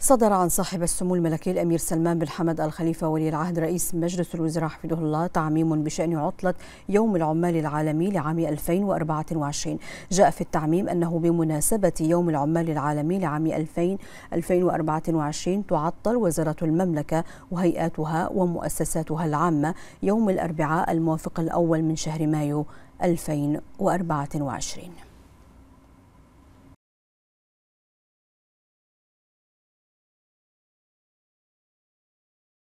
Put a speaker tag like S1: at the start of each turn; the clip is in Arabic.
S1: صدر عن صاحب السمو الملكي الامير سلمان بن حمد الخليفه ولي العهد رئيس مجلس الوزراء حفظه الله تعميم بشان عطله يوم العمال العالمي لعام 2024 جاء في التعميم انه بمناسبه يوم العمال العالمي لعام 2000 2024 تعطل وزاره المملكه وهيئاتها ومؤسساتها العامه يوم الاربعاء الموافق الاول من شهر مايو 2024